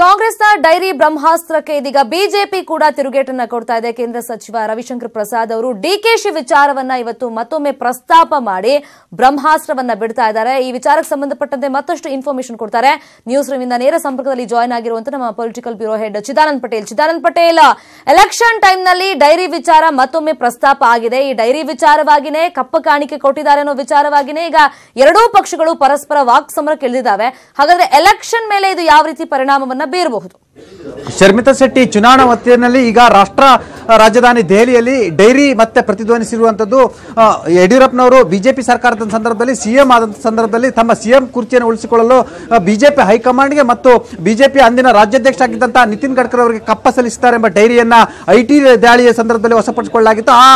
ಕಾಂಗ್ರೆಸ್ನ ಡೈರಿ ಬ್ರಹ್ಮಾಸ್ತ್ರಕ್ಕೆ ಇದೀಗ ಬಿಜೆಪಿ ಕೂಡ ತಿರುಗೇಟನ್ನ ಕೊಡ್ತಾ ಇದೆ ಕೇಂದ್ರ ಸಚಿವ ರವಿಶಂಕರ್ ಪ್ರಸಾದ್ ಅವರು ಡಿಕೆಶಿ ವಿಚಾರವನ್ನ ಇವತ್ತು ಮತ್ತೊಮ್ಮೆ ಪ್ರಸ್ತಾಪ ಮಾಡಿ ಬ್ರಹ್ಮಾಸ್ತ್ರವನ್ನ ಬಿಡ್ತಾ ಇದ್ದಾರೆ ಈ ವಿಚಾರಕ್ಕೆ ಸಂಬಂಧಪಟ್ಟಂತೆ ಮತ್ತಷ್ಟು ಇನ್ಫಾರ್ಮೇಶನ್ ಕೊಡ್ತಾರೆ ನ್ಯೂಸ್ ಇಂದ ನೇರ ಸಂಪರ್ಕದಲ್ಲಿ ಜಾಯ್ನ್ ಆಗಿರುವಂತ ನಮ್ಮ political bureau head Chidanand Patel Chidanand Patel election ಟೈಮ್ನಲ್ಲಿ ಡೈರಿ ವಿಚಾರ ಮತ್ತೊಮ್ಮೆ ಪ್ರಸ್ತಾಪ ಆಗಿದೆ ಈ ಡೈರಿ ವಿಚಾರವಾಗಿನೇ ಕಪ್ಪ ಕಾಣಿಕೆ ಕೊಟ್ಟಿದ್ದಾರೆ ಅನ್ನೋ ವಿಚಾರವಾಗಿನೇ ಈಗ ಎರಡೂ ಪಕ್ಷಗಳು ಪರಸ್ಪರ ವಾಕ್ ಇಳಿದಿದ್ದಾವೆ ಹಾಗಾದ್ರೆ ಎಲೆಕ್ಷನ್ ಮೇಲೆ ಇದು ಯಾವ ರೀತಿ ಪರಿಣಾಮವನ್ನ ಬೀರಬಹುದು ಶರ್ಮಿತಾ ಶೆಟ್ಟಿ ಚುನಾವಣಾ ವತಿಯಲ್ಲಿ ಈಗ ರಾಷ್ಟ್ರ ರಾಜಧಾನಿ ದೆಹಲಿಯಲ್ಲಿ ಡೈರಿ ಮತ್ತೆ ಪ್ರತಿಧ್ವನಿಸಿರುವಂಥದ್ದು ಯಡಿಯೂರಪ್ಪನವರು ಬಿಜೆಪಿ ಸರ್ಕಾರದ ಸಂದರ್ಭದಲ್ಲಿ ಸಿಎಂ ಆದಂಥ ಸಂದರ್ಭದಲ್ಲಿ ತಮ್ಮ ಸಿಎಂ ಕುರ್ಚಿಯನ್ನು ಉಳಿಸಿಕೊಳ್ಳಲು ಬಿಜೆಪಿ ಹೈಕಮಾಂಡ್ಗೆ ಮತ್ತು ಬಿಜೆಪಿ ಅಂದಿನ ರಾಜ್ಯಾಧ್ಯಕ್ಷ ಆಗಿದ್ದಂಥ ನಿತಿನ್ ಗಡ್ಕರಿ ಅವರಿಗೆ ಕಪ್ಪ ಸಲ್ಲಿಸುತ್ತಾರೆ ಎಂಬ ಡೈರಿಯನ್ನು ಐ ಟಿ ದಾಳಿಯ ಸಂದರ್ಭದಲ್ಲಿ ವಶಪಡಿಸಿಕೊಳ್ಳಲಾಗಿತ್ತು ಆ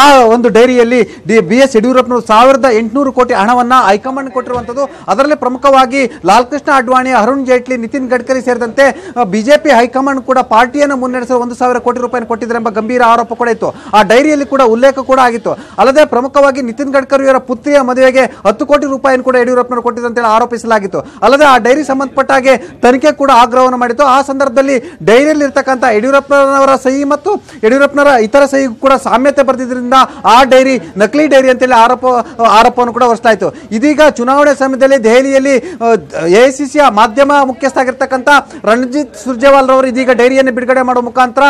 ಆ ಒಂದು ಡೈರಿಯಲ್ಲಿ ಡಿ ಬಿ ಎಸ್ ಯಡಿಯೂರಪ್ಪನವರು ಸಾವಿರದ ಎಂಟುನೂರು ಕೋಟಿ ಹಣವನ್ನು ಹೈಕಮಾಂಡ್ ಕೊಟ್ಟಿರುವಂಥದ್ದು ಅದರಲ್ಲಿ ಪ್ರಮುಖವಾಗಿ ಲಾಲ್ಕೃಷ್ಣ ಅಡ್ವಾಣಿ ಅರುಣ್ ಜೇಟ್ಲಿ ನಿತಿನ್ ಗಡ್ಕರಿ ಸೇರಿದಂತೆ ಬಿ ಬಿಜೆಪಿ ಹೈಕಮಾಂಡ್ ಕೂಡ ಪಾರ್ಟಿಯನ್ನು ಮುನ್ನಡೆಸಲು ಒಂದು ಸಾವಿರ ಕೋಟಿ ರೂಪಾಯಿ ಕೊಟ್ಟಿದ್ದಾರೆ ಎಂಬ ಗಂಭೀರ ಆರೋಪ ಕೂಡ ಇತ್ತು ಆ ಡೈರಿಯಲ್ಲಿ ಕೂಡ ಉಲ್ಲೇಖ ಕೂಡ ಆಗಿತ್ತು ಅಲ್ಲದೆ ಪ್ರಮುಖವಾಗಿ ನಿತಿನ್ ಗಡ್ಕರಿ ಅವರ ಪುತ್ರಿಯ ಮದುವೆಗೆ ಹತ್ತು ಕೋಟಿ ರೂಪಾಯಿಯನ್ನು ಕೂಡ ಯಡಿಯೂರಪ್ಪನವರು ಕೊಟ್ಟಿದ್ದಾರೆ ಅಂತೇಳಿ ಆರೋಪಿಸಲಾಗಿತ್ತು ಅಲ್ಲದೆ ಆ ಡೈರಿ ಸಂಬಂಧಪಟ್ಟ ಹಾಗೆ ತನಿಖೆ ಕೂಡ ಆಗ್ರಹವನ್ನು ಮಾಡಿತ್ತು ಆ ಸಂದರ್ಭದಲ್ಲಿ ಡೈರಿಯಲ್ಲಿ ಇರ್ತಕ್ಕಂಥ ಯಡಿಯೂರಪ್ಪನವರ ಸಹಿ ಮತ್ತು ಯಡಿಯೂರಪ್ಪನವರ ಇತರ ಸಹಿ ಕೂಡ ಸಾಮ್ಯತೆ ಬರೆದಿದ್ದರಿಂದ ಆ ಡೈರಿ ನಕಲಿ ಡೈರಿ ಅಂತೇಳಿ ಆರೋಪ ಆರೋಪವನ್ನು ಕೂಡ ಹೊರಸ್ತಾಯಿತು ಇದೀಗ ಚುನಾವಣೆ ಸಮಯದಲ್ಲಿ ದೆಹಲಿಯಲ್ಲಿ ಎಐಸಿಸಿಯ ಮಾಧ್ಯಮ ಮುಖ್ಯಸ್ಥ ಆಗಿರ್ತಕ್ಕಂಥ ರಣಜಿತ್ ಸುರ್ಜೇವಾಲ್ ಇದೀಗ ಡೈರಿಯನ್ನು ಬಿಡುಗಡೆ ಮಾಡುವ ಮುಖಾಂತರ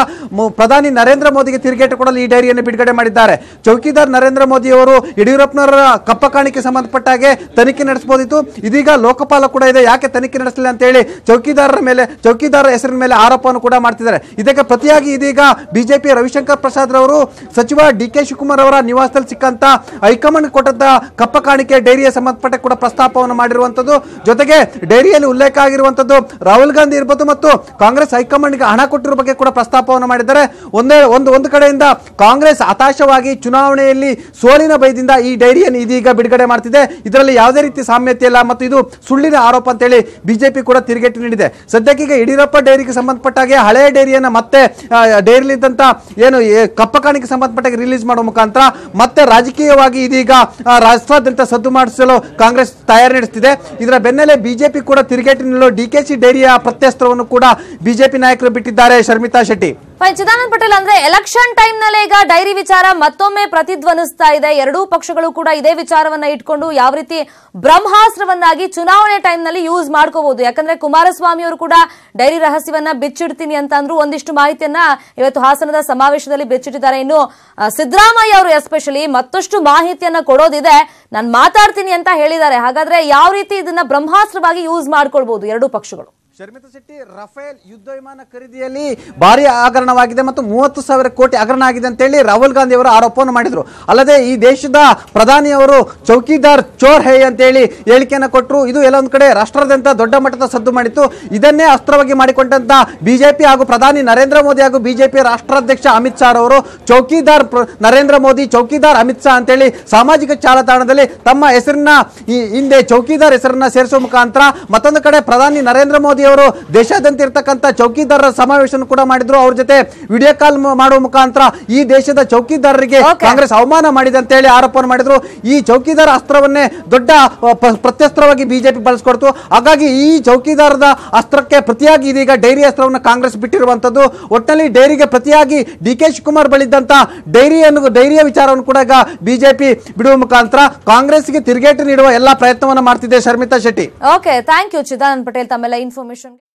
ಪ್ರಧಾನಿ ನರೇಂದ್ರ ಮೋದಿಗೆ ತಿರುಗೇಟು ಕೊಡಲು ಈ ಡೈರಿಯನ್ನು ಬಿಡುಗಡೆ ಮಾಡಿದ್ದಾರೆ ಚೌಕಿದಾರ್ ನರೇಂದ್ರ ಮೋದಿ ಅವರು ಯಡಿಯೂರಪ್ಪನವರ ಕಪ್ಪ ಕಾಣಿಕೆ ಸಂಬಂಧಪಟ್ಟ ಹಾಗೆ ತನಿಖೆ ನಡೆಸಬಹುದಿತ್ತು ಇದೀಗ ಲೋಕಪಾಲ ಕೂಡ ಇದೆ ಯಾಕೆ ತನಿಖೆ ನಡೆಸಲಿಲ್ಲ ಅಂತ ಹೇಳಿ ಚೌಕಿದಾರರ ಮೇಲೆ ಚೌಕಿದಾರರ ಹೆಸರಿನ ಮೇಲೆ ಆರೋಪವನ್ನು ಕೂಡ ಮಾಡ್ತಿದ್ದಾರೆ ಇದಕ್ಕೆ ಪ್ರತಿಯಾಗಿ ಇದೀಗ ಬಿಜೆಪಿ ರವಿಶಂಕರ್ ಪ್ರಸಾದ್ ರವರು ಸಚಿವ ಡಿ ಕೆ ಶಿವಕುಮಾರ್ ಅವರ ನಿವಾಸದಲ್ಲಿ ಸಿಕ್ಕಂತ ಹೈಕಮಾಂಡ್ ಕೊಟ್ಟಂತ ಕಪ್ಪ ಕಾಣಿಕೆ ಡೈರಿಯ ಸಂಬಂಧಪಟ್ಟ ಕೂಡ ಪ್ರಸ್ತಾಪವನ್ನು ಮಾಡಿರುವಂತದ್ದು ಜೊತೆಗೆ ಡೈರಿಯಲ್ಲಿ ಉಲ್ಲೇಖ ಆಗಿರುವಂತದ್ದು ರಾಹುಲ್ ಗಾಂಧಿ ಇರ್ಬೋದು ಮತ್ತು ಕಾಂಗ್ರೆಸ್ ಹೈಕಮಾಂಡ್ಗೆ ಹಣ ಕೊಟ್ಟಿರೋ ಬಗ್ಗೆ ಕೂಡ ಪ್ರಸ್ತಾಪವನ್ನು ಮಾಡಿದ್ದಾರೆ ಒಂದೇ ಒಂದು ಒಂದು ಕಡೆಯಿಂದ ಕಾಂಗ್ರೆಸ್ ಹತಾಶವಾಗಿ ಚುನಾವಣೆಯಲ್ಲಿ ಸೋಲಿನ ಭಯದಿಂದ ಈ ಡೈರಿಯನ್ನು ಇದೀಗ ಬಿಡುಗಡೆ ಮಾಡ್ತಿದೆ ಇದರಲ್ಲಿ ಯಾವುದೇ ರೀತಿ ಸಾಮ್ಯತೆ ಇಲ್ಲ ಮತ್ತು ಇದು ಸುಳ್ಳಿನ ಆರೋಪ ಅಂತೇಳಿ ಬಿಜೆಪಿ ಕೂಡ ತಿರುಗೇಟು ನೀಡಿದೆ ಸದ್ಯಕ್ಕೆ ಯಡಿಯೂರಪ್ಪ ಡೈರಿಗೆ ಸಂಬಂಧಪಟ್ಟಾಗೆ ಹಳೆ ಡೈರಿಯನ್ನು ಮತ್ತೆ ಡೈರಿಲಿದ್ದಂಥ ಏನು ಕಪ್ಪ ಕಾಣಿಕೆ ಸಂಬಂಧಪಟ್ಟಾಗಿ ರಿಲೀಸ್ ಮಾಡುವ ಮುಖಾಂತರ ಮತ್ತೆ ರಾಜಕೀಯವಾಗಿ ಇದೀಗ ರಾಷ್ಟ್ರಾದ್ಯಂತ ಸದ್ದು ಮಾಡಿಸಲು ಕಾಂಗ್ರೆಸ್ ತಯಾರಿ ನಡೆಸುತ್ತಿದೆ ಇದರ ಬೆನ್ನಲ್ಲೇ ಬಿಜೆಪಿ ಕೂಡ ತಿರುಗೇಟು ನೀಡಲು ಡಿಕೆಸಿ ಡೈರಿಯ ಪ್ರತ್ಯಸ್ತ್ರವನ್ನು ಕೂಡ ಬಿಜೆಪಿ ನಾಯಕರು ಬಿಟ್ಟಿದ್ದಾರೆ ಶರ್ಮಿತಾ ಶೆಟ್ಟಿ ಚಿದಾನಂದ ಪಟೇಲ್ ಅಂದ್ರೆ ಎಲೆಕ್ಷನ್ ಟೈಮ್ ನಲ್ಲಿ ಈಗ ಡೈರಿ ವಿಚಾರ ಮತ್ತೊಮ್ಮೆ ಪ್ರತಿಧ್ವನಿಸ್ತಾ ಇದೆ ಎರಡೂ ಪಕ್ಷಗಳು ಕೂಡ ಇದೇ ವಿಚಾರವನ್ನ ಇಟ್ಕೊಂಡು ಯಾವ ರೀತಿ ಬ್ರಹ್ಮಾಸ್ತ್ರವನ್ನಾಗಿ ಚುನಾವಣೆ ಟೈಮ್ ನಲ್ಲಿ ಯೂಸ್ ಮಾಡ್ಕೋಬಹುದು ಯಾಕಂದ್ರೆ ಕುಮಾರಸ್ವಾಮಿ ಅವರು ಕೂಡ ಡೈರಿ ರಹಸ್ಯವನ್ನ ಬಿಚ್ಚಿಡ್ತೀನಿ ಅಂತ ಅಂದ್ರು ಒಂದಿಷ್ಟು ಮಾಹಿತಿಯನ್ನ ಇವತ್ತು ಹಾಸನದ ಸಮಾವೇಶದಲ್ಲಿ ಬಿಚ್ಚಿಟ್ಟಿದ್ದಾರೆ ಇನ್ನು ಸಿದ್ದರಾಮಯ್ಯ ಅವರು ಎಸ್ಪೆಷಲಿ ಮತ್ತಷ್ಟು ಮಾಹಿತಿಯನ್ನ ಕೊಡೋದಿದೆ ನಾನು ಮಾತಾಡ್ತೀನಿ ಅಂತ ಹೇಳಿದ್ದಾರೆ ಹಾಗಾದ್ರೆ ಯಾವ ರೀತಿ ಇದನ್ನ ಬ್ರಹ್ಮಾಸ್ತ್ರವಾಗಿ ಯೂಸ್ ಮಾಡ್ಕೊಳ್ಬಹುದು ಎರಡೂ ಪಕ್ಷಗಳು ಶರ್ಮಿತಾ ಶೆಟ್ಟಿ ರಫೇಲ್ ಯುದ್ಧ ವಿಮಾನ ಖರೀದಿಯಲ್ಲಿ ಭಾರಿ ಹಗರಣವಾಗಿದೆ ಮತ್ತು ಮೂವತ್ತು ಸಾವಿರ ಕೋಟಿ ಹಗರಣ ಆಗಿದೆ ಅಂತೇಳಿ ರಾಹುಲ್ ಗಾಂಧಿ ಅವರು ಆರೋಪವನ್ನು ಮಾಡಿದರು ಅಲ್ಲದೆ ಈ ದೇಶದ ಪ್ರಧಾನಿಯವರು ಚೌಕಿದಾರ್ ಚೋರ್ ಹೇ ಅಂತೇಳಿ ಹೇಳಿಕೆಯನ್ನು ಕೊಟ್ಟರು ಇದು ಎಲ್ಲೊಂದು ಕಡೆ ರಾಷ್ಟ್ರದಂತ ದೊಡ್ಡ ಮಟ್ಟದ ಸದ್ದು ಮಾಡಿತ್ತು ಇದನ್ನೇ ಅಸ್ತ್ರವಾಗಿ ಮಾಡಿಕೊಂಡಂತ ಬಿಜೆಪಿ ಹಾಗೂ ಪ್ರಧಾನಿ ನರೇಂದ್ರ ಮೋದಿ ಹಾಗೂ ಬಿಜೆಪಿ ರಾಷ್ಟ್ರಾಧ್ಯಕ್ಷ ಅಮಿತ್ ಶಾ ಅವರು ಚೌಕಿದಾರ್ ನರೇಂದ್ರ ಮೋದಿ ಚೌಕಿದಾರ್ ಅಮಿತ್ ಶಾ ಅಂತೇಳಿ ಸಾಮಾಜಿಕ ಜಾಲತಾಣದಲ್ಲಿ ತಮ್ಮ ಹೆಸರಿನ ಈ ಹಿಂದೆ ಚೌಕಿದಾರ್ ಹೆಸರನ್ನ ಸೇರಿಸುವ ಮುಖಾಂತರ ಮತ್ತೊಂದು ಕಡೆ ಪ್ರಧಾನಿ ನರೇಂದ್ರ ಮೋದಿ ಅವರು ದೇಶಾದ್ಯಂತ ಇರತಕ್ಕಂಥ ಚೌಕಿದಾರರ ಸಮಾವೇಶ ಕೂಡ ಮಾಡಿದ್ರು ಅವ್ರ ಜೊತೆ ವಿಡಿಯೋ ಕಾಲ್ ಮಾಡುವ ಮುಖಾಂತರ ಈ ದೇಶದ ಚೌಕಿದಾರರಿಗೆ ಕಾಂಗ್ರೆಸ್ ಅವಮಾನ ಮಾಡಿದೆ ಅಂತ ಹೇಳಿ ಆರೋಪವನ್ನು ಮಾಡಿದ್ರು ಈ ಚೌಕಿದಾರ ಅಸ್ತ್ರವನ್ನೇ ದೊಡ್ಡ ಪ್ರತ್ಯಸ್ತ್ರವಾಗಿ ಬಿಜೆಪಿ ಬಳಸ್ಕೊಡ್ತು ಹಾಗಾಗಿ ಈ ಚೌಕಿದಾರದ ಅಸ್ತ್ರಕ್ಕೆ ಪ್ರತಿಯಾಗಿ ಇದೀಗ ಡೈರಿ ಅಸ್ತ್ರವನ್ನು ಕಾಂಗ್ರೆಸ್ ಬಿಟ್ಟಿರುವಂತದ್ದು ಒಟ್ಟಿನಲ್ಲಿ ಡೈರಿಗೆ ಪ್ರತಿಯಾಗಿ ಡಿ ಕೆ ಶಿವಕುಮಾರ್ ಬಳಿದ್ದಂತ ಡೈರಿಯನ್ನು ಡೈರಿಯ ವಿಚಾರವನ್ನು ಕೂಡ ಈಗ ಬಿಜೆಪಿ ಬಿಡುವ ಮುಖಾಂತರ ಕಾಂಗ್ರೆಸ್ಗೆ ತಿರುಗೇಟು ನೀಡುವ ಎಲ್ಲ ಪ್ರಯತ್ನವನ್ನು ಮಾಡ್ತಿದೆ Sharmitha Shetty okay thank you Chidanand Patel ತಮ್ಮೆಲ್ಲ ಇನ್ಫಾರ್ಮೇಶನ್ কমিশন